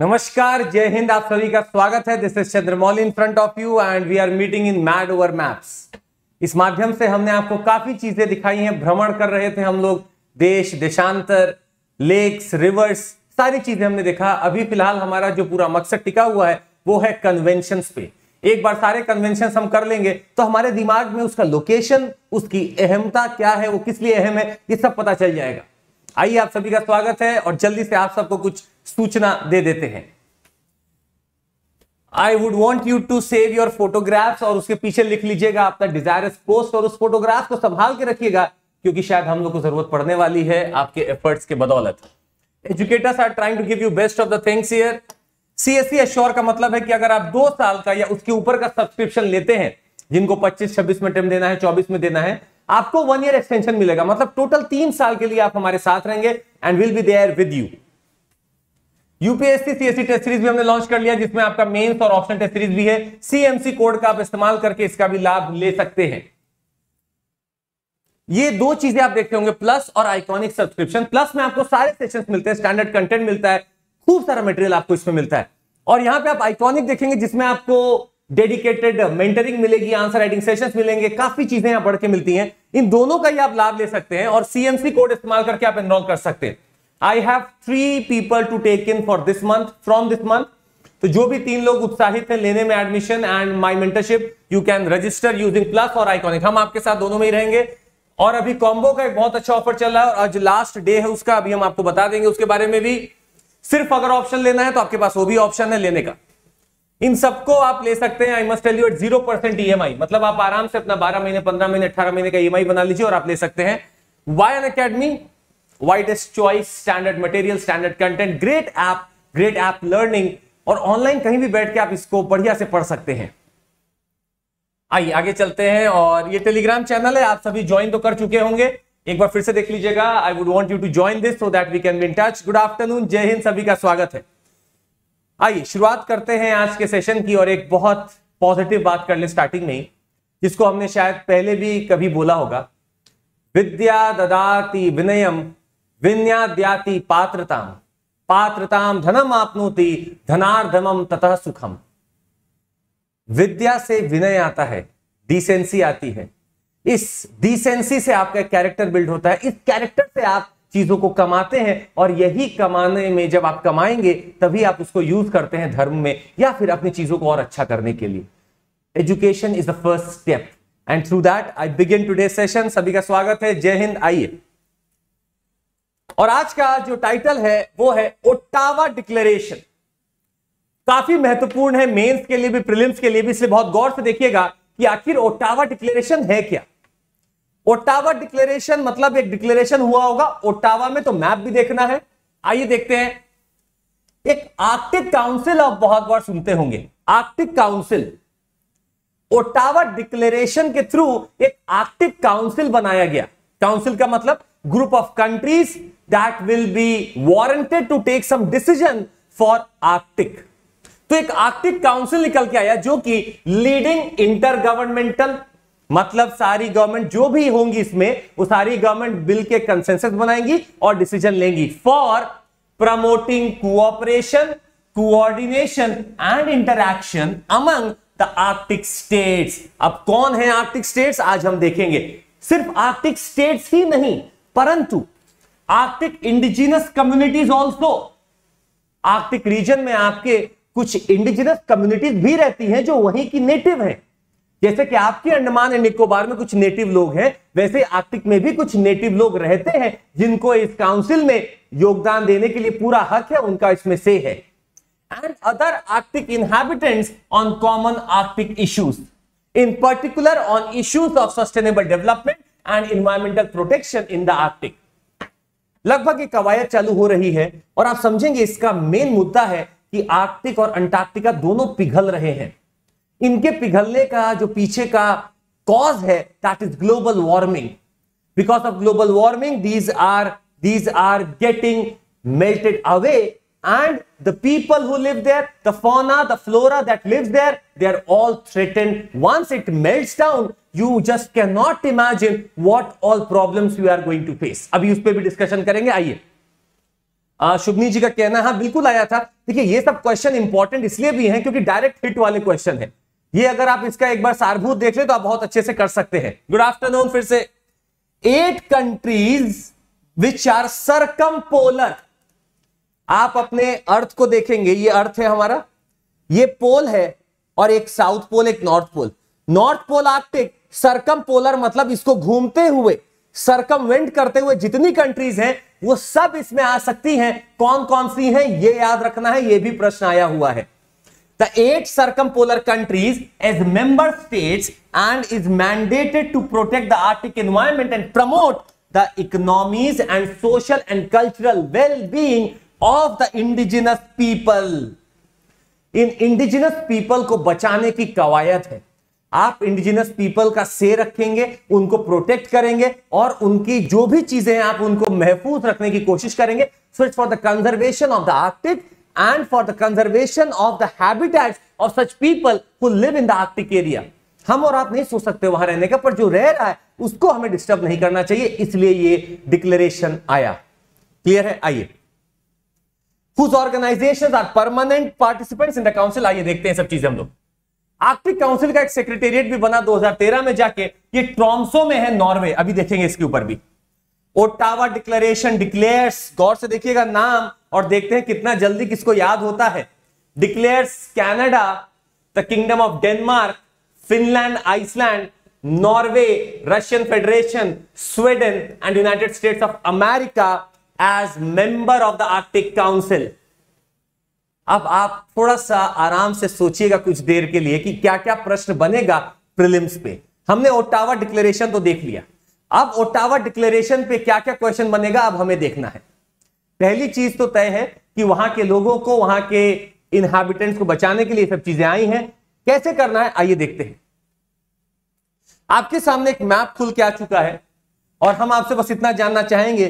नमस्कार जय हिंद आप सभी का स्वागत है this is Chandramouli in front of you and we are meeting in mad over maps इस माध्यम से हमने आपको काफी चीजें दिखाई हैं भ्रमण कर रहे थे हम लोग देश देशांतर लेक्स रिवर्स सारी चीजें हमने देखा अभी फिलहाल हमारा जो पूरा मकसद टिका हुआ है वो है कन्वेंशन पे एक बार सारे कन्वेंशन हम कर लेंगे तो हमारे दिमाग में उसका लोकेशन उसकी अहमता क्या है वो किस लिए अहम है ये सब पता चल जाएगा आइए आप सभी का स्वागत है और जल्दी से आप सबको कुछ सूचना दे देते हैं I would want you to save your photographs और उसके पीछे लिख लीजिएगा आपका डिजायरस पोस्ट और उस फोटोग्राफ को संभाल के रखिएगा क्योंकि शायद हम लोग को जरूरत पड़ने वाली है आपके एफर्ट्स के बदौलत educators are trying to give you best of the things year CSC assure का मतलब है कि अगर आप दो साल का या उसके ऊपर का सब्सक्रिप्शन लेते हैं जिनको 25 26 में टेम देना है 24 में देना है आपको वन ईयर एक्सटेंशन मिलेगा मतलब टोटल तीन साल के लिए आप हमारे साथ रहेंगे and will be there with you UPSC CSC test series भी हमने लॉन्च कर लिया जिसमें आपका मेंस और ऑप्शन टेस्ट सीरीज भी है सीएमसी कोड का आप इस्तेमाल करके इसका भी लाभ ले सकते हैं ये दो चीजें आप देखते होंगे प्लस और आइकॉनिक सब्सक्रिप्शन प्लस में आपको सारे सेशन मिलते हैं स्टैंडर्ड कंटेंट मिलता है खूब सारा मटेरियल आपको इसमें मिलता है और यहां पे आप आइकॉनिक देखेंगे जिसमें आपको डेडिकेटेड मेंटरिंग मिलेगी आंसर राइटिंग सेशंस मिलेंगे काफी चीजें यहां पढ़ के मिलती हैं इन दोनों का ही आप लाभ ले सकते हैं और सीएमसी कोड इस्तेमाल करके आप एनरोल कर सकते हैं I have three people to take in for this month from this month तो जो भी तीन लोग उत्साहित हैं लेने में admission and my mentorship you can register using plus और आइकॉनिक हम आपके साथ दोनों में ही रहेंगे और अभी कॉम्बो का एक बहुत अच्छा ऑफर चल रहा है और आज लास्ट डे है उसका अभी हम आपको बता देंगे उसके बारे में भी सिर्फ अगर ऑप्शन लेना है तो आपके पास वो भी ऑप्शन है लेने का इन सबको आप ले सकते हैं I must tell you at zero percent ई मतलब आप आराम से अपना बारह महीने पंद्रह महीने अठारह महीने का ई e बना लीजिए और आप ले सकते हैं Y N academy widest choice standard material standard content great app great app learning और ऑनलाइन कहीं भी बैठ के आप इसको बढ़िया से पढ़ सकते हैं आइए आगे चलते हैं और ये टेलीग्राम चैनल है आप सभी ज्वाइन तो कर चुके होंगे एक बार फिर से देख लीजिएगा I would want you to join this so that we can be in touch good afternoon Jai Hind सभी का स्वागत है आइए शुरुआत करते हैं आज के सेशन की और एक बहुत पॉजिटिव बात कर ले स्टार्टिंग में जिसको हमने शायद पहले भी कभी बोला होगा विद्या ददाति विनयम विन्याद्याति पात्रताम पात्रताम धनम आपनोति धनार्धम तथा सुखम विद्या से विनय आता है डिसेंसी आती है इस डिसेंसी से आपका कैरेक्टर बिल्ड होता है इस कैरेक्टर से आप चीजों को कमाते हैं और यही कमाने में जब आप कमाएंगे तभी आप उसको यूज करते हैं धर्म में या फिर अपनी चीजों को और अच्छा करने के लिए education is the first step and through that I begin today session सभी का स्वागत है जय हिंद आइए और आज का जो टाइटल है वो है ओटावा डिक्लेरेशन काफी महत्वपूर्ण है मेंस के लिए भी प्रीलिम्स के लिए भी इसलिए बहुत गौर से देखिएगा कि आखिर ओटावा डिक्लेरेशन है क्या ओटावा डिक्लेरेशन मतलब एक डिक्लेरेशन हुआ होगा ओटावा में तो मैप भी देखना है आइए देखते हैं एक आर्टिक काउंसिल आप बहुत बार सुनते होंगे आर्टिक काउंसिल ओटावा डिक्लेरेशन के थ्रू एक आर्टिक काउंसिल बनाया गया काउंसिल का मतलब group of countries that will be warranted to take some decision for Arctic. तो एक आर्कटिक काउंसिल निकल के आया जो कि लीडिंग इंटर गवर्नमेंटल मतलब सारी गवर्नमेंट जो भी होंगी इसमें वो सारी गवर्नमेंट बिल के कंसेंसस बनाएंगी और डिसीजन लेंगी for promoting cooperation coordination and interaction among the Arctic states अब कौन है आर्कटिक स्टेट्स आज हम देखेंगे सिर्फ आर्कटिक स्टेट्स ही नहीं परंतु Arctic indigenous communities also Arctic region में आपके कुछ इंडिजिनस कम्युनिटीज भी रहती हैं जो वहीं की नेटिव हैं जैसे कि आपके अंडमान एंड निकोबार में कुछ नेटिव लोग हैं वैसे आर्टिक में भी कुछ नेटिव लोग रहते हैं जिनको इस काउंसिल में योगदान देने के लिए पूरा हक है उनका इसमें से है and other Arctic inhabitants on common Arctic issues in particular on issues of sustainable development and environmental protection in the Arctic लगभग ये कवायद चालू हो रही है और आप समझेंगे इसका मेन मुद्दा है कि आर्कटिक और अंटार्कटिका दोनों पिघल रहे हैं इनके पिघलने का जो पीछे का कॉज है that is global warming because of global warming these are these are getting melted away and the people who live there, the fauna, the flora that lives there, they are all threatened. Once it melts down, you just cannot imagine what all problems you are going to face. अभी उस पर भी discussion करेंगे आइए शुभनी जी का कहना हाँ बिल्कुल आया था देखिए ये सब क्वेश्चन इंपॉर्टेंट इसलिए भी हैं क्योंकि डायरेक्ट हिट वाले क्वेश्चन है ये अगर आप इसका एक बार सारभूत देख ले तो आप बहुत अच्छे से कर सकते हैं गुड आफ्टरनून फिर से eight countries which are circumpolar आप अपने अर्थ को देखेंगे ये अर्थ है हमारा ये पोल है और एक साउथ पोल एक north pole north pole arctic circumpolar मतलब इसको घूमते हुए सरकम करते हुए जितनी कंट्रीज हैं वो सब इसमें आ सकती हैं कौन कौन सी हैं ये याद रखना है ये भी प्रश्न आया हुआ है the eight circumpolar countries as member state and is mandated to protect the arctic environment and promote the economies and social and cultural well being of the indigenous people इन इंडिजिनस पीपल को बचाने की कवायद है आप indigenous people का से रखेंगे उनको प्रोटेक्ट करेंगे और उनकी जो भी चीजें हैं आप उनको महफूज रखने की कोशिश करेंगे so for the conservation of the arctic and for the conservation of the habitat of such people who live in the arctic area हम और आप नहीं सोच सकते वहां रहने का पर जो रह रहा है उसको हमें डिस्टर्ब नहीं करना चाहिए इसलिए ये डिक्लेरेशन आया क्लियर है आइए whose organizations are permanent participants in the आइए देखते हैं सब चीजें हम लोग आर्टिक काउंसिल का एक सेक्रेटेरिएट भी बना 2013 में जाके ये ट्रॉम्सो में है नॉर्वे अभी देखेंगे इसके ऊपर भी ओटावा डिक्लेरेशन डिक्लेयर गौर से देखिएगा नाम और देखते हैं कितना जल्दी किसको याद होता है declare Canada the kingdom of Denmark Finland Iceland Norway Russian federation Sweden and United States of America as member of the Arctic council अब आप थोड़ा सा आराम से सोचिएगा कुछ देर के लिए कि क्या क्या प्रश्न बनेगा प्रिलिम्स पे हमने ओटावा डिक्लेरेशन तो देख लिया अब ओटावा डिक्लेरेशन पे क्या क्या क्वेश्चन बनेगा अब हमें देखना है पहली चीज तो तय है कि वहां के लोगों को वहां के इनहैबिटेंट्स को बचाने के लिए सब चीजें आई हैं कैसे करना है आइए देखते हैं आपके सामने एक मैप खुल के आ चुका है और हम आपसे बस इतना जानना चाहेंगे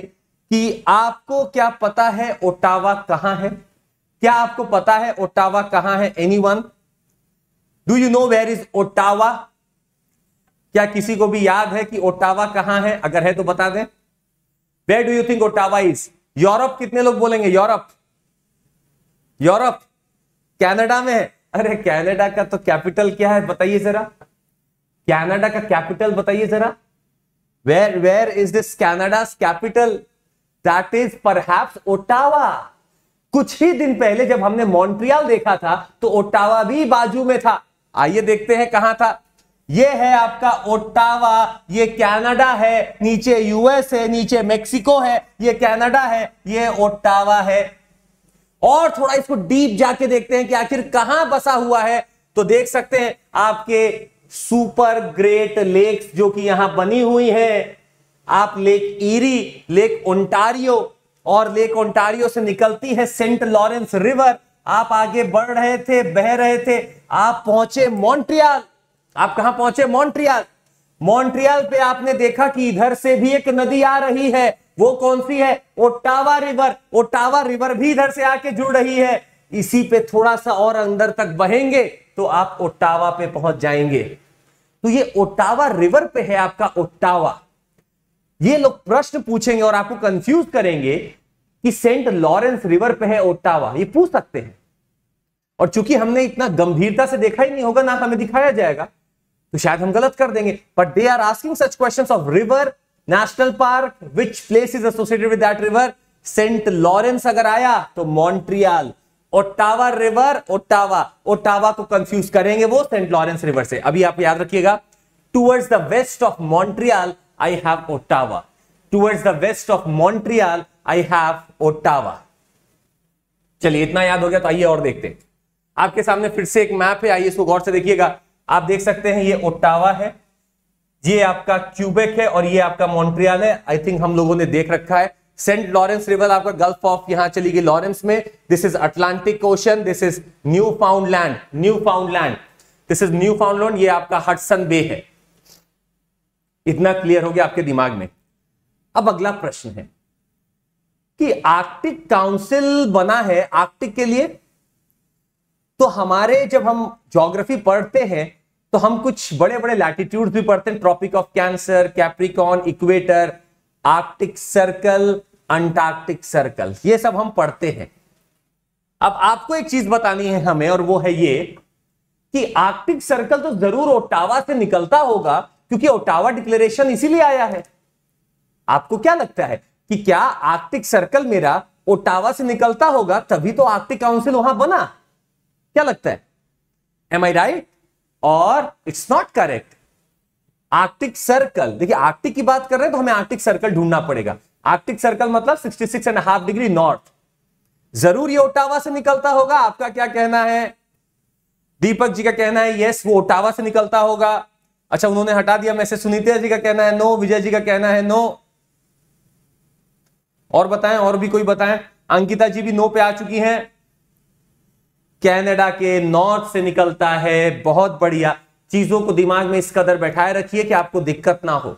कि आपको क्या पता है ओटावा कहां है क्या आपको पता है ओटावा कहां है anyone do you know where is Ottawa क्या किसी को भी याद है कि ओटावा कहां है अगर है तो बता दें where do you think Ottawa is Europe कितने लोग बोलेंगे यूरोप यूरोप कैनेडा में है अरे कैनेडा का तो कैपिटल क्या है बताइए जरा कैनेडा का कैपिटल बताइए जरा where where is this Canada capital that is perhaps Ottawa कुछ ही दिन पहले जब हमने मॉन्ट्रियल देखा था तो ओटावा भी बाजू में था आइए देखते हैं कहां था ये है आपका ओटावा ये कनाडा है नीचे यूएस है नीचे मेक्सिको है ये कनाडा है ये ओटावा है और थोड़ा इसको डीप जाके देखते हैं कि आखिर कहां बसा हुआ है तो देख सकते हैं आपके सुपर ग्रेट लेक्स जो कि यहां बनी हुई हैं आप लेक ईरी लेक ओंटारियो और लेक ओंटारियो से निकलती है सेंट लॉरेंस रिवर आप आगे बढ़ रहे थे बह रहे थे आप पहुंचे मॉन्ट्रियल आप कहा पहुंचे मॉन्ट्रियल मॉन्ट्रियल पे आपने देखा कि इधर से भी एक नदी आ रही है वो कौन सी है ओटावा रिवर ओटावा रिवर भी इधर से आके जुड़ रही है इसी पे थोड़ा सा और अंदर तक बहेंगे तो आप ओटावा पे पहुंच जाएंगे तो ये ओटावा रिवर पे है आपका ओटावा ये लोग प्रश्न पूछेंगे और आपको कंफ्यूज करेंगे कि सेंट लॉरेंस रिवर पे है ओटावा ये पूछ सकते हैं और चूंकि हमने इतना गंभीरता से देखा ही नहीं होगा ना हमें दिखाया जाएगा तो शायद हम गलत कर देंगे but they are asking such question of river national park which place is associated with that river Saint Lawrence अगर आया तो Montreal Ottawa river Ottawa Ottawa को कंफ्यूज करेंगे वो सेंट लॉरेंस रिवर से अभी आप याद रखिएगा towards the west of Montreal I have Ottawa. Towards the west of Montreal, I have Ottawa. चलिए इतना याद हो गया तो आइए और देखते हैं आपके सामने फिर से एक मैप है आइए इसको गौर से देखिएगा आप देख सकते हैं ये ओटावा है ये आपका क्यूबेक है और ये आपका मॉन्ट्रियल है आई थिंक हम लोगों ने देख रखा है सेंट लॉरेंस रिवर आपका गल्फ ऑफ यहां चली गई लॉरेंस में this is Atlantic ocean this is Newfoundland Newfoundland this is Newfoundland ये आपका हटसन बे है इतना क्लियर हो गया आपके दिमाग में अब अगला प्रश्न है कि आर्कटिक काउंसिल बना है आर्कटिक के लिए तो हमारे जब हम ज्योग्राफी पढ़ते हैं तो हम कुछ बड़े बड़े लैटिट्यूड भी पढ़ते हैं tropic of cancer Capricorn equator arctic circle antarctic circle ये सब हम पढ़ते हैं अब आपको एक चीज बतानी है हमें और वो है ये कि आर्कटिक सर्कल तो जरूर ओटावा से निकलता होगा क्योंकि ओटावा डिक्लेरेशन इसीलिए आया है आपको क्या लगता है कि क्या आर्कटिक सर्कल मेरा ओटावा से निकलता होगा तभी तो आर्कटिक काउंसिल वहां बना क्या लगता है एम आई राइट और it's not correct arctic circle देखिए आर्कटिक की बात कर रहे हैं तो हमें आर्कटिक सर्कल ढूंढना पड़ेगा आर्कटिक सर्कल मतलब 66 एंड हाफ डिग्री नॉर्थ जरूर ये ओटावा से निकलता होगा आपका क्या कहना है दीपक जी का कहना है यस वो ओटावा से निकलता होगा अच्छा उन्होंने हटा दिया मैसेज सुनीता जी का कहना है नो विजय जी का कहना है नो और बताएं और भी कोई बताएं अंकिता जी भी नो पे आ चुकी हैं कनाडा के नॉर्थ से निकलता है बहुत बढ़िया चीजों को दिमाग में इस कदर बैठाए रखिए कि आपको दिक्कत ना हो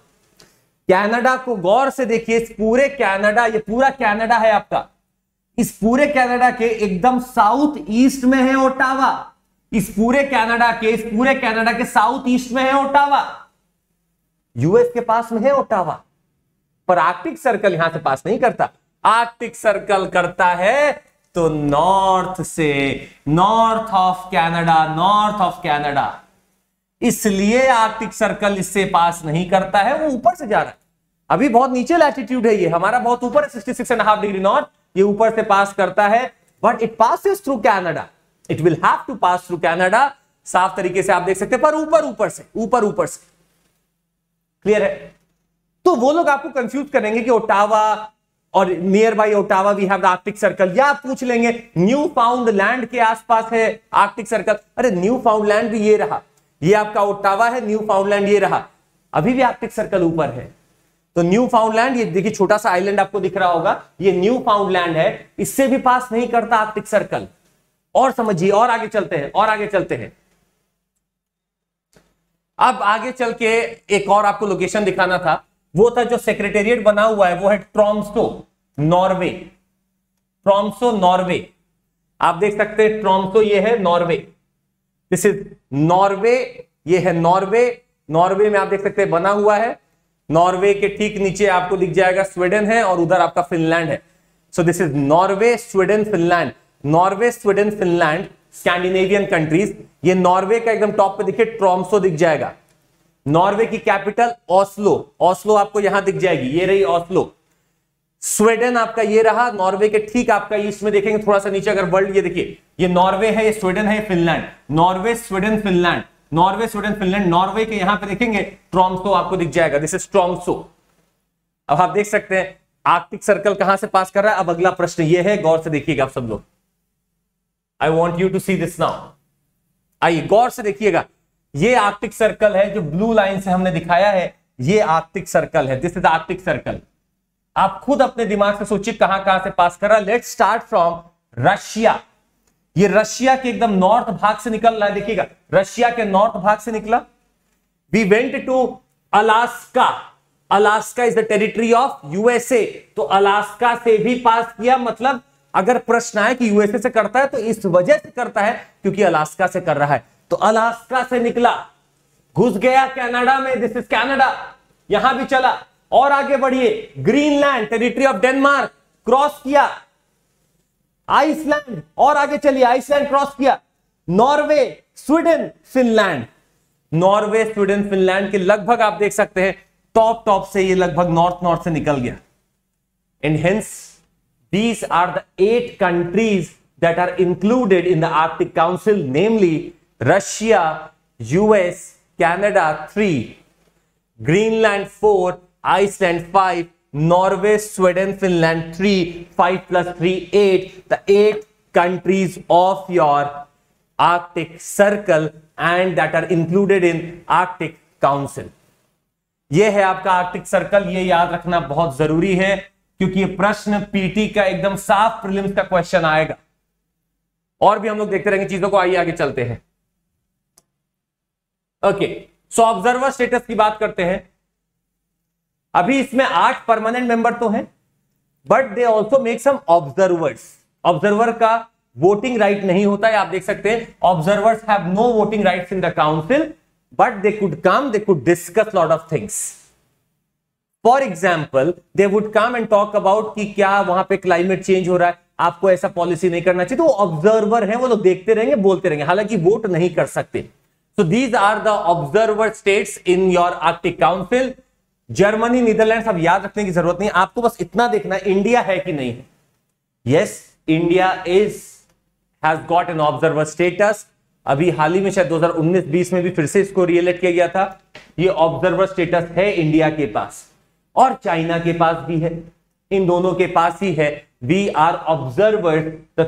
कनाडा को गौर से देखिए इस पूरे कनाडा ये पूरा कनाडा है आपका इस पूरे कनाडा के एकदम साउथ ईस्ट में है ओटावा इस पूरे कनाडा के इस पूरे कनाडा के साउथ ईस्ट में है ओटावा यूएस के पास में है ओटावा पर आर्कटिक सर्कल यहां से पास नहीं करता आर्कटिक सर्कल करता है तो नॉर्थ से north of Canada north of Canada इसलिए आर्कटिक सर्कल इससे पास नहीं करता है वो ऊपर से जा रहा है अभी बहुत नीचे लैटिट्यूड है ये हमारा बहुत ऊपर है sixty six and half degree north ये ऊपर से पास करता है but it pass through Canada it will have to pass through Canada साफ तरीके से आप देख सकते हैं पर ऊपर ऊपर से ऊपर ऊपर से क्लियर है तो वो लोग आपको कंफ्यूज करेंगे कि ओटावा और nearby Ottawa we have arctic circle या आप पूछ लेंगे न्यू फाउंड लैंड के आसपास है आर्टिक सर्कल अरे न्यू फाउंड लैंड भी ये रहा ये आपका ओटावा है न्यू फाउंड लैंड ये रहा अभी भी आर्टिक सर्कल ऊपर है तो न्यू फाउंडलैंड ये देखिए छोटा सा आइलैंड आपको दिख रहा होगा ये न्यू फाउंडलैंड है इससे भी पास नहीं करता आर्टिक सर्कल और समझिए और आगे चलते हैं और आगे चलते हैं अब आगे चल के एक और आपको लोकेशन दिखाना था वो था जो सेक्रेटेरिएट बना हुआ है वो है ट्रॉम्सो नॉर्वे ट्रॉम्सो नॉर्वे आप देख सकते हैं ट्रॉम्सो ये है नॉर्वे दिस इज नॉर्वे ये है नॉर्वे नॉर्वे में आप देख सकते हैं बना हुआ है नॉर्वे के ठीक नीचे आपको दिख जाएगा स्वीडन है और उधर आपका फिनलैंड है so this is Norway Sweden Finland Norway Sweden Finland Scandinavian countries ये नॉर्वे का एकदम टॉप पे दिखे ट्रॉम्सो दिख जाएगा नॉर्वे की कैपिटल ऑस्लो ऑस्लो आपको यहां दिख जाएगी ये रही ऑस्लो स्वीडन आपका ये रहा नॉर्वे के ठीक आपका ईस्ट में देखेंगे थोड़ा सा नीचे अगर वर्ल्ड ये देखिए ये नॉर्वे है ये स्वीडन है Finland Norway Sweden Finland Norway Sweden Finland Norway के यहां पे देखेंगे ट्रॉम्सो आपको दिख जाएगा दिस इज ट्रॉम्सो अब आप देख सकते हैं आर्कटिक सर्कल कहां से पास कर रहा है अब अगला प्रश्न ये है गौर से देखिएगा आप सब लोग I want you to see this now आइए गौर से देखिएगा ये आर्टिक सर्कल है जो ब्लू लाइन से हमने दिखाया है ये आर्टिक सर्कल है दिस इज आर्टिक सर्कल आप खुद अपने दिमाग से सोचिए कहां कहां से पास कर रहा लेट स्टार्ट फ्रॉम रशिया ये रशिया के एकदम नॉर्थ भाग से निकल रहा है देखिएगा रशिया के नॉर्थ भाग से निकला we went to Alaska Alaska is the territory of USA तो अलास्का से भी पास किया मतलब अगर प्रश्न आए कि यूएसए से करता है तो इस वजह से करता है क्योंकि अलास्का से कर रहा है तो अलास्का से निकला घुस गया कनाडा में दिस इज कनाडा यहां भी चला और आगे बढ़िए Greenland territory of Denmark cross किया आइसलैंड और आगे चलिए आइसलैंड क्रॉस किया Norway Sweden Finland Norway Sweden Finland के लगभग आप देख सकते हैं टॉप टॉप से ये लगभग नॉर्थ नॉर्थ से निकल गया and hence These are the eight countries that are included in the Arctic Council, namely Russia, US, Canada 3, Greenland 4, Iceland 5, Norway, Sweden, Finland 3, 5 plus 3, 8, the 8 countries of your Arctic Circle and that are included in Arctic Council. ये है आपका Arctic circle ये याद रखना बहुत जरूरी है क्योंकि ये प्रश्न पीटी का एकदम साफ प्रिलिम्स का क्वेश्चन आएगा और भी हम लोग देखते रहेंगे चीजों को आइए आगे चलते हैं ओके सो ऑब्जर्वर स्टेटस की बात करते हैं अभी इसमें आठ परमानेंट मेंबर तो हैं but they also make some observers observer का वोटिंग राइट right नहीं होता है आप देख सकते हैं observers have no voting rights in the council but they could come they could discuss lot of things for example they would come and talk about कि क्या वहां पे क्लाइमेट चेंज हो रहा है आपको ऐसा पॉलिसी नहीं करना चाहिए तो ऑब्जर्वर है वो लोग देखते रहेंगे बोलते रहेंगे हालांकि वोट नहीं कर सकते so these are the observer states in your arctic council Germany Netherlands अब याद रखने की जरूरत नहीं आपको बस इतना देखना इंडिया है कि नहीं है yes India is has got an observer status अभी हाल ही में शायद 2019-20 में भी फिर से इसको रियलेट किया गया था ये ऑब्जर्वर स्टेटस है इंडिया के पास और चाइना के पास भी है इन दोनों के पास ही है we are observers the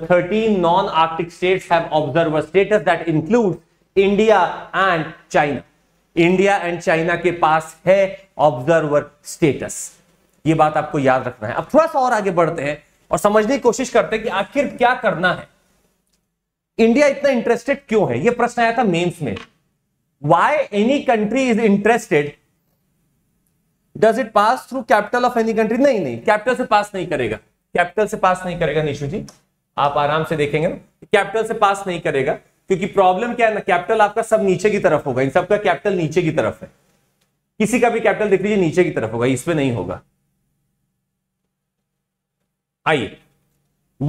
non arctic arctic status that observer India and China India and China के पास है ऑब्जर्वर स्टेटस ये बात आपको याद रखना है अब थोड़ा सा और आगे बढ़ते हैं और समझने की कोशिश करते हैं कि आखिर क्या करना है इंडिया इतना इंटरेस्टेड क्यों है ये प्रश्न आया था मेंस में why any country is interested does it pass through capital of any country नहीं नहीं कैपिटल से पास नहीं करेगा कैपिटल से पास नहीं करेगा निशु जी आप आराम से देखेंगे ना कैपिटल से पास नहीं करेगा क्योंकि प्रॉब्लम क्या है ना कैपिटल आपका सब नीचे की तरफ होगा इन सबका कैपिटल नीचे की तरफ है किसी का भी कैपिटल देख लीजिए नीचे की तरफ होगा इसमें नहीं होगा आइए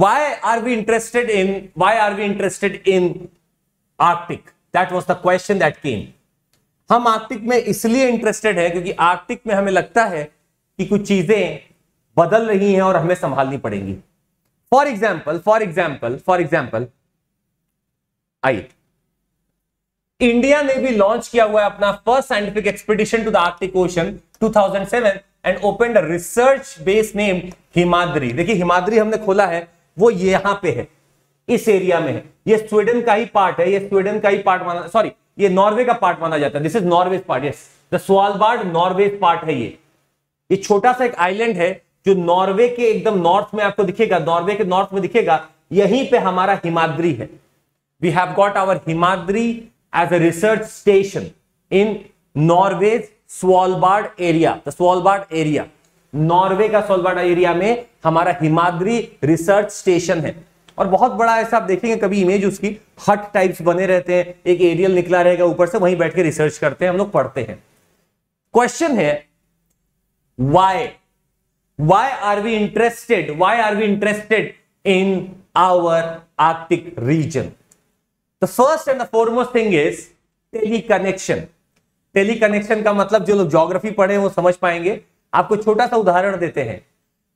why are we interested in why are we interested in arctic that was the question that came हम आर्टिक में इसलिए इंटरेस्टेड है क्योंकि आर्टिक में हमें लगता है कि कुछ चीजें बदल रही हैं और हमें संभालनी पड़ेंगी for example for example for example I India ने भी लॉन्च किया हुआ है अपना first scientific expedition to the arctic ocean 2007 and open research base name Himadri देखिए हिमाद्री हमने खोला है वो यहां पे है इस एरिया में है ये स्वीडन का ही पार्ट है ये स्वीडन का ही पार्ट माना सॉरी ये नॉर्वे का पार्ट माना जाता है this is Norway part yes the Svalbard Norway part है ये ये छोटा सा एक आइलैंड है जो नॉर्वे के एकदम नॉर्थ में आपको दिखेगा नॉर्वे के नॉर्थ में दिखेगा यहीं पे हमारा हिमाद्री है we have got our Himadri as a research station in Norway Svalbard area the Svalbard area Norway का सोलबार्ड एरिया में हमारा हिमाद्री रिसर्च स्टेशन है और बहुत बड़ा ऐसा आप देखेंगे कभी इमेज उसकी हट टाइप्स बने रहते हैं एक एरियल निकला रहेगा ऊपर से वहीं बैठ के रिसर्च करते हैं हम लोग पढ़ते हैं क्वेश्चन है why why are we interested why are we interested in our arctic region the first and the foremost thing is teleconnection teleconnection का मतलब जो लोग जोग्राफी पढ़े वो समझ पाएंगे आपको छोटा सा उदाहरण देते हैं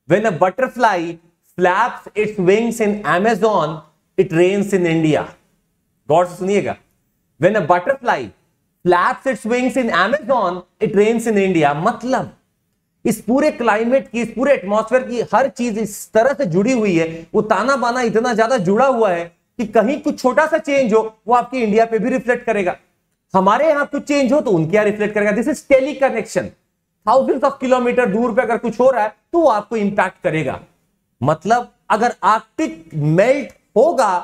when a butterfly flaps its wings in Amazon it rains in India गौर से सुनिएगा when a butterfly flaps its wings in Amazon it rains in India मतलब इस पूरे क्लाइमेट की इस पूरे एटमोसफेयर की हर चीज इस तरह से जुड़ी हुई है वो ताना बाना इतना ज्यादा जुड़ा हुआ है कि कहीं कुछ छोटा सा चेंज हो वो आपके इंडिया पे भी रिफ्लेक्ट करेगा हमारे यहां कुछ चेंज हो तो उनके यहां रिफ्लेक्ट करेगा this is teleconnection thousand of kilometre दूर पे अगर कुछ हो रहा है तो वो आपको इंपैक्ट करेगा मतलब अगर आर्कटिक मेल्ट होगा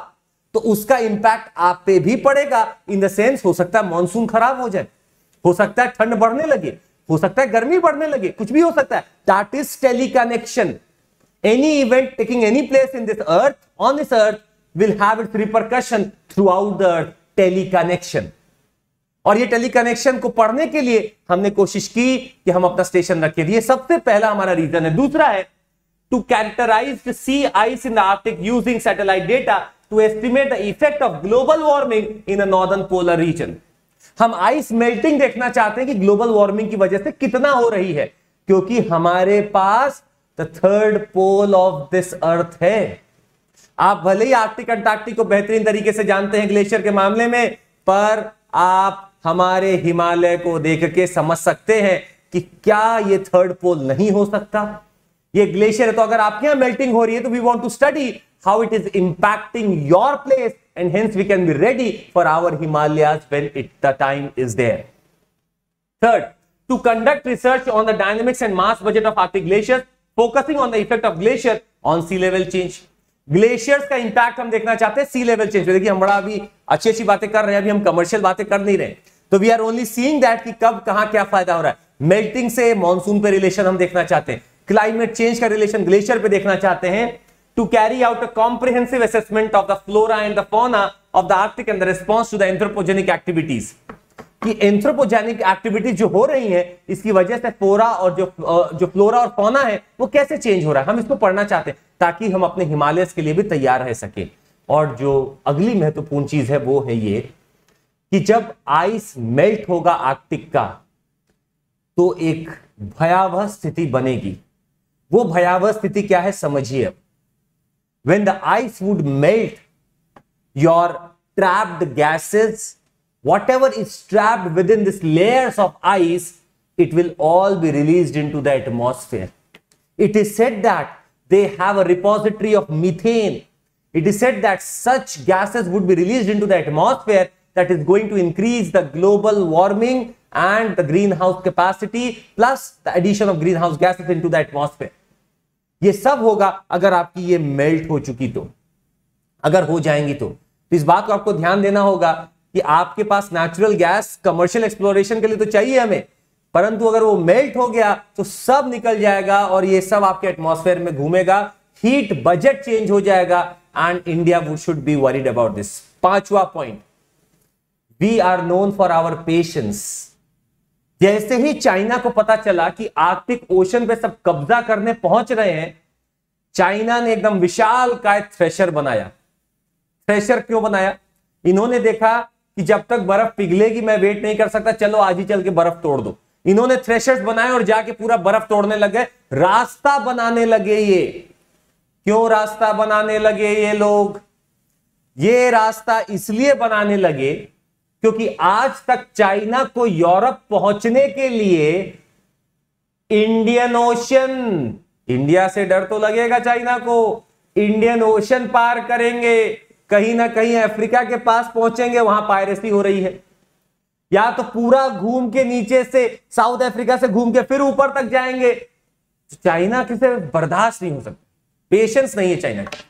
तो उसका इंपैक्ट आप पे भी पड़ेगा इन द सेंस हो सकता है मानसून खराब हो जाए हो सकता है ठंड बढ़ने लगे हो सकता है गर्मी बढ़ने लगे कुछ भी हो सकता है that is teleconnection event taking any place in this earth on this earth will have it its throughout the teleconnection और ये टेलीकनेक्शन को पढ़ने के लिए हमने कोशिश की कि हम अपना स्टेशन रखें ये सबसे पहला हमारा रीजन है दूसरा है to characterize the sea ice in the Arctic using satellite data to estimate the effect of global warming in the northern polar region. hum ice melting dekhna chahte hain ki global warming ki wajah se kitna ho rahi hai kyunki hamare paas the third pole of this earth hai आप भले ही Arctic Antarctic को बेहतरीन तरीके से जानते हैं glacier के मामले में पर आप हमारे हिमालय को देख के समझ सकते हैं कि क्या यह थर्ड पोल नहीं हो सकता ये ग्लेशियर है तो अगर आपके यहां मेल्टिंग हो रही है तो we want to study how it is impacting your place and hence we can be ready for our Himalayas when it the time is there third to conduct research on the dynamics and mass budget of arctic glacier focusing on the effect of glacier on sea level change glaciers का impact हम देखना चाहते हैं सी level change देखिए हम बड़ा अभी अच्छी अच्छी बातें कर रहे हैं अभी हम कमर्शियल बातें कर नहीं रहे तो we are only seeing that कि कब कहां क्या फायदा हो रहा है मेल्टिंग से मानसून पे रिलेशन हम देखना चाहते हैं क्लाइमेट चेंज का रिलेशन ग्लेशियर पे देखना चाहते हैं to carry out a comprehensive assessment of the flora and the fauna of the arctic and the response to the anthropogenic activities कि एंथ्रोपोजेनिक एक्टिविटीज जो हो रही है इसकी वजह से फोरा और जो जो फ्लोरा और फोना है वो कैसे चेंज हो रहा है हम इसको पढ़ना चाहते हैं ताकि हम अपने हिमालय के लिए भी तैयार रह सके और जो अगली महत्वपूर्ण चीज है वो है ये कि जब आइस मेल्ट होगा आर्कटिक का तो एक भयावह स्थिति बनेगी वो भयावह स्थिति क्या है समझिए when the ice would melt your trapped gases whatever is trapped within this layers of ice it will all be release into the atmosphere it is said that they have a repository of methane it is said that such gases would be release into the atmosphere that is going to increase the global warming and the greenhouse capacity plus the addition of greenhouse gases into the atmosphere ये सब होगा अगर आपकी ये melt हो चुकी तो अगर हो जाएंगी तो, तो इस बात को आपको ध्यान देना होगा कि आपके पास नेचुरल गैस कमर्शियल एक्सप्लोरेशन के लिए तो चाहिए हमें परंतु अगर वो मेल्ट हो गया तो सब निकल जाएगा और ये सब आपके एटमोसफेयर में घूमेगा हीट बजट चेंज हो जाएगा and India would should be worried about this पांचवा point we are known for our patience जैसे ही चाइना को पता चला कि आर्कटिक ओशन पे सब कब्जा करने पहुंच रहे हैं चाइना ने एकदम विशाल काय थ्रेशर बनाया थ्रेशर क्यों बनाया इन्होंने देखा कि जब तक बर्फ पिघलेगी मैं वेट नहीं कर सकता चलो आज ही चल के बर्फ तोड़ दो इन्होंने थ्रेशर्स बनाए और जाके पूरा बर्फ तोड़ने लगे रास्ता बनाने लगे ये क्यों रास्ता बनाने लगे ये लोग ये रास्ता इसलिए बनाने लगे क्योंकि आज तक चाइना को यूरोप पहुंचने के लिए इंडियन ओशन इंडिया से डर तो लगेगा चाइना को इंडियन ओशन पार करेंगे कहीं ना कहीं अफ्रीका के पास पहुंचेंगे वहां पायरेसी हो रही है या तो पूरा घूम के नीचे से साउथ अफ्रीका से घूम के फिर ऊपर तक जाएंगे चाइना किसे बर्दाश्त नहीं हो सकता पेशेंस नहीं है चाइना की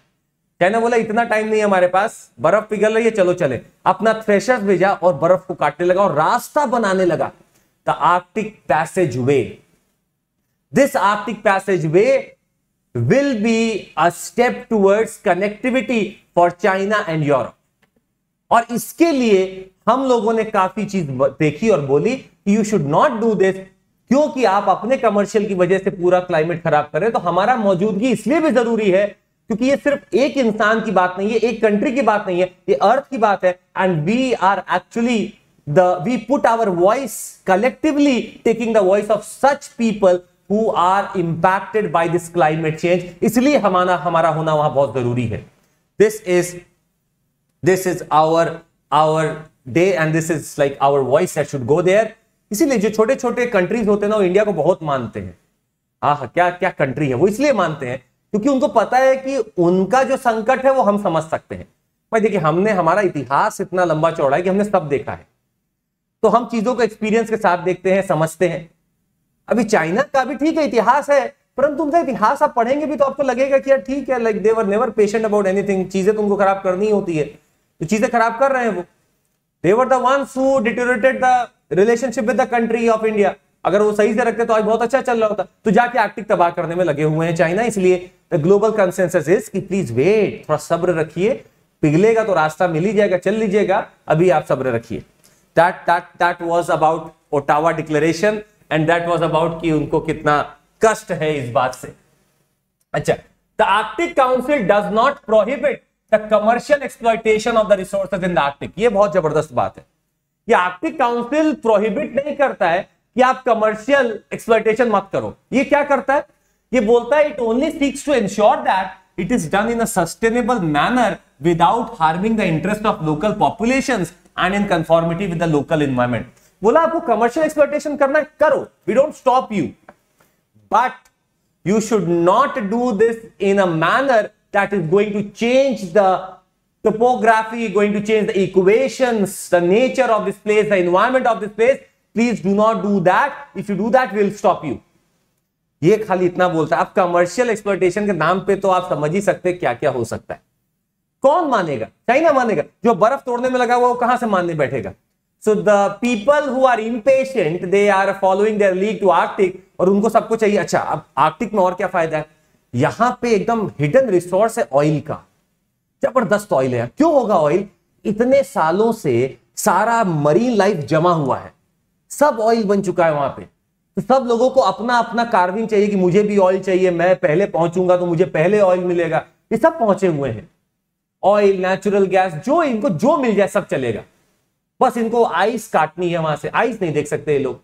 चाइना बोला इतना टाइम नहीं हमारे पास बर्फ पिघल रही है चलो चले अपना थ्रेशर भेजा और बर्फ को काटने लगा और रास्ता बनाने लगा the arctic passageway this arctic passageway will be a step towards connectivity for China and Europe और इसके लिए हम लोगों ने काफी चीज देखी और बोली कि you should not do this क्योंकि आप अपने कमर्शियल की वजह से पूरा क्लाइमेट खराब कर रहे हैं तो हमारा मौजूदगी इसलिए भी जरूरी है क्योंकि ये सिर्फ एक इंसान की बात नहीं है एक कंट्री की बात नहीं है ये अर्थ की बात है and we are actually the we put our voice collectively taking the voice of such people who are impacted by this climate change इसलिए हमारा हमारा होना वहां बहुत जरूरी है this is this is our our day and this is like our voice it should go there इसीलिए जो छोटे छोटे कंट्रीज होते हैं ना वो इंडिया को बहुत मानते हैं हाँ क्या क्या कंट्री है वो इसलिए मानते हैं क्योंकि उनको पता है कि उनका जो संकट है वो हम समझ सकते हैं भाई देखिए हमने हमारा इतिहास इतना लंबा चौड़ा है कि हमने सब देखा है तो हम चीजों को एक्सपीरियंस के साथ देखते हैं समझते हैं अभी चाइना का भी ठीक है इतिहास है परंतु उनका इतिहास आप पढ़ेंगे भी तो आपको लगेगा कि यार ठीक है like they're never patient about anything चीजें तुमको तो खराब करनी होती है तो चीजें खराब कर रहे हैं वो देवर द डिटेड deteriorated the relationship with the country of India अगर वो सही से रखते तो आज बहुत अच्छा चल रहा होता तो जाके आर्टिक तबाह करने में लगे हुए हैं चाइना इसलिए ग्लोबल कंसेंसस इज कि प्लीज वेट थोड़ा सब्र रखिए पिघलेगा तो रास्ता मिल ही जाएगा चल लीजिएगा अभी आप सब्र रखिए that that that was about Ottawa declaration and that was about कि उनको कितना कष्ट है इस बात से अच्छा the Arctic council does not prohibit the commercial exploitation of the resources in the Arctic ये बहुत जबरदस्त बात है आर्टिक काउंसिल प्रोहिबिट नहीं करता है कि आप कमर्शियल एक्सप्लोइटेशन मत करो ये क्या करता है ये बोलता है it only seeks to ensure that it is done in sustainable manner without harming the interest of local population and in conformity with the local environment बोला आपको कमर्शियल एक्सप्लोइटेशन करना है करो we don't stop you but you should not do this in a manner that is going to change the topography, going to change the equations, the nature of this place, the environment of this place, please do not do that if you do that will stop you ये खाली इतना बोलता है अब commercial exploitation के नाम पे तो आप समझ ही सकते क्या क्या हो सकता है कौन मानेगा चाइना मानेगा जो बर्फ तोड़ने में लगा हुआ वो कहां से मानने बैठेगा so the people who are impatient they are following their lead to Arctic और उनको सबको चाहिए अच्छा अब आर्टिक में और क्या फायदा है यहां पे एकदम हिडन रिसोर्स है ऑयल का जबरदस्त ऑयल है क्यों होगा ऑयल इतने सालों से सारा मरीन लाइफ जमा हुआ है सब ऑयल बन चुका है वहां पे तो सब लोगों को अपना अपना कार्विंग चाहिए कि मुझे भी ऑयल चाहिए मैं पहले पहुंचूंगा तो मुझे पहले ऑयल मिलेगा ये सब पहुंचे हुए हैं ऑयल नेचुरल गैस जो इनको जो मिल जाए सब चलेगा बस इनको आइस काटनी है वहां से आइस नहीं देख सकते ये लोग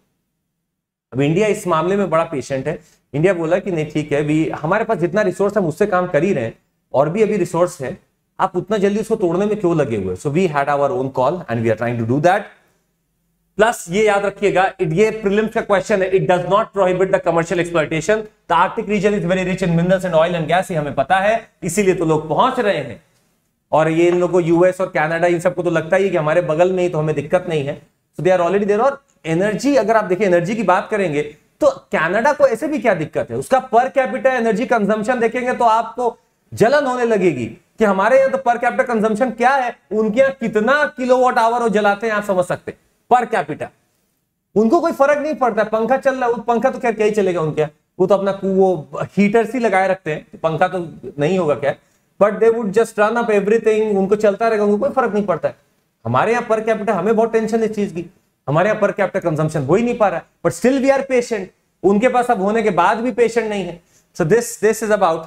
अब इंडिया इस मामले में बड़ा पेशेंट है इंडिया बोला कि नहीं ठीक है भी हमारे पास जितना रिसोर्स हम उससे काम कर ही रहे हैं और भी अभी रिसोर्स है आप उतना जल्दी उसको तोड़ने में क्यों लगे हुए so we had our own call and we are trying to do that plus ये याद रखिएगा ये प्रीलिम्स का क्वेश्चन है it does not prohibit the commercial exploitation the Arctic region is very rich in minerals and oil and gas ये हमें पता है इसीलिए तो लोग पहुंच रहे हैं और ये इन लोगों को यूएस और कनाडा इन सबको तो लगता ही है कि हमारे बगल में ही तो हमें दिक्कत नहीं है सो दे आर ऑलरेडी देर और एनर्जी अगर आप देखें एनर्जी की बात करेंगे तो कनाडा को ऐसे भी क्या दिक्कत है उसका पर कैपिटल एनर्जी कंजम्पशन देखेंगे तो आपको जलन होने लगेगी कि हमारे यहाँ तो पर कैपिटल कंजम्पशन क्या है उनके यहाँ कितना किलोवाट आवर वो जलाते हैं आप समझ सकते हैं पर कैपिटा उनको कोई फर्क नहीं पड़ता पंखा चल रहा है पंखा तो खैर क्या ही चलेगा उनके वो तो अपना वो हीटर से लगाए रखते हैं पंखा तो नहीं होगा क्या but they would just run up everything उनको चलता रहेगा उनको कोई फर्क नहीं पड़ता है हमारे यहाँ पर कैपिटल हमें बहुत टेंशन है चीज की हमारे यहाँ पर कैपिटल कंजम्पशन हो ही नहीं पा रहा है but still we are patient उनके पास अब होने के बाद भी पेशेंट नहीं है so this this is about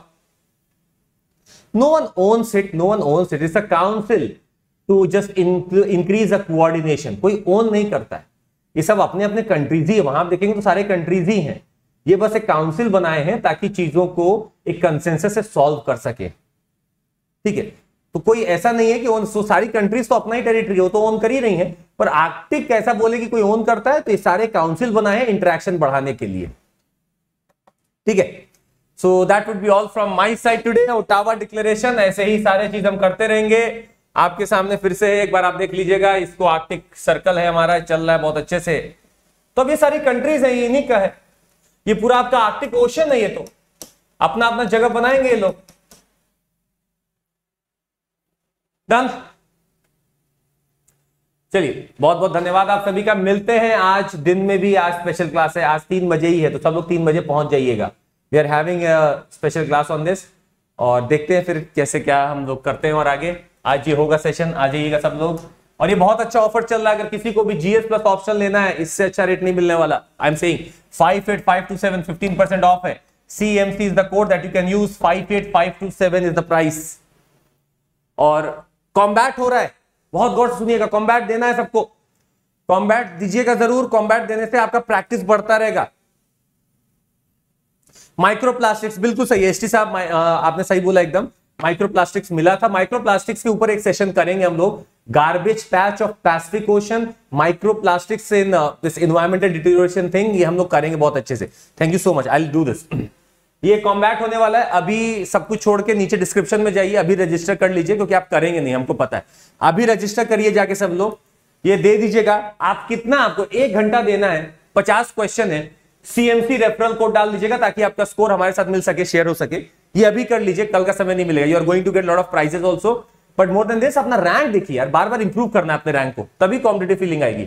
no one owns it no one owns it is a council to just increase a coordination कोई ओन नहीं करता है ये सब अपने अपने कंट्रीज ही है वहां आप देखेंगे तो सारे कंट्रीज ही हैं ये बस एक काउंसिल बनाए हैं ताकि चीजों को एक कंसेंसस से सॉल्व कर सके ठीक है तो कोई ऐसा नहीं है कि ओन सारी कंट्रीज तो अपना ही टेरिटरी हो तो ओन कर ही रही है पर आर्कटिक कैसा बोले कि कोई ओन करता है तो ये सारे काउंसिल बनाए हैं इंटरेक्शन बढ़ाने के लिए ठीक है so that would be all from my side today Ottawa declaration ऐसे ही सारे चीज हम करते रहेंगे आपके सामने फिर से एक बार आप देख लीजिएगा इसको आर्टिक सर्कल है हमारा चल रहा है बहुत अच्छे से तो अब ये सारी कंट्रीज है ये इन्हीं का है ये पूरा आपका आर्टिक ओशन है ये तो अपना अपना जगह बनाएंगे ये लोग डन चलिए बहुत बहुत धन्यवाद आप सभी का मिलते हैं आज दिन में भी आज स्पेशल क्लास है आज तीन बजे ही है तो सब लोग तीन बजे पहुंच जाइएगा we are having special class on this और देखते हैं फिर कैसे क्या हम लोग करते हैं और आगे आज ये होगा सेशन आ जाइएगा सब लोग और ये बहुत अच्छा ऑफर चल रहा है अगर किसी को भी जीएस प्लस ऑप्शन लेना है इससे अच्छा रेट नहीं मिलने वाला I am saying 58527 percent of है CMC is the code that you can use 58527 is the price और कॉम्बैट हो रहा है बहुत गौर से सुनिएगा कॉम्बैट देना है सबको कॉम्बैट दीजिएगा जरूर कॉम्बैट देने से आपका प्रैक्टिस बढ़ता रहेगा माइक्रोप्लास्टिक्स बिल्कुल सही एस टी साहब आपने सही बोला एकदम माइक्रोप्लास्टिक्स मिला था माइक्रोप्लास्टिक्स के ऊपर एक सेशन करेंगे हम लोग garbage patch of Pacific Ocean microplastics in this environmental deterioration thing ये हम लोग करेंगे बहुत अच्छे से thank you so much I do this ये कॉम्बैट होने वाला है अभी सब कुछ छोड़ के नीचे डिस्क्रिप्शन में जाइए अभी रजिस्टर कर लीजिए क्योंकि आप करेंगे नहीं हमको पता है अभी रजिस्टर करिए जाके सब लोग ये दे दीजिएगा आप कितना आपको एक घंटा देना है पचास क्वेश्चन है सीएमसी रेफरल कोड डाल दीजिएगा ताकि आपका स्कोर हमारे साथ मिल सके शेयर हो सके ये अभी कर लीजिए कल का समय नहीं मिलेगा you are going to get lot of prizes also but more than this अपना रैंक देखिए यार बार बार इंप्रूव करना अपने रैंक को तभी कॉम्पिटेटिव फीलिंग आएगी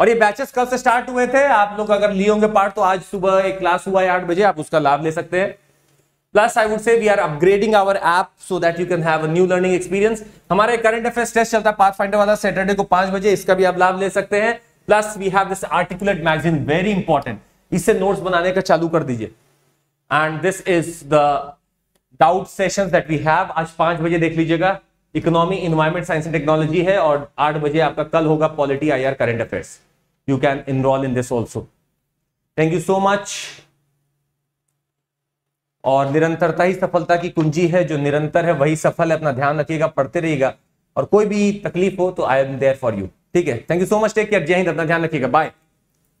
और ये बैचेस कल से स्टार्ट हुए थे आप लोग अगर लिए होंगे पार्ट तो आज सुबह एक क्लास हुआ है आठ बजे आप उसका लाभ ले सकते हैं plus I would say we are upgrading our app so that you can have a new learning experience हमारे करंट अफेयर्स टेस्ट चलता है पाथ फाइंडर वाला सैटरडे को पांच बजे इसका भी आप लाभ ले सकते हैं plus we have this articulate magazine very important इससे नोट्स बनाने का चालू कर दीजिए and this is the doubt sessions that we have आज पांच बजे देख लीजिएगा economy environment science and technology है और आठ बजे आपका कल होगा polity I R current affairs you can enroll in this also thank you so much और निरंतरता ही सफलता की कुंजी है जो निरंतर है वही सफल है अपना ध्यान रखिएगा पढ़ते रहिएगा और कोई भी तकलीफ हो तो I am there for you ठीक है thank you so much take care जय हिंद अपना ध्यान रखिएगा बाय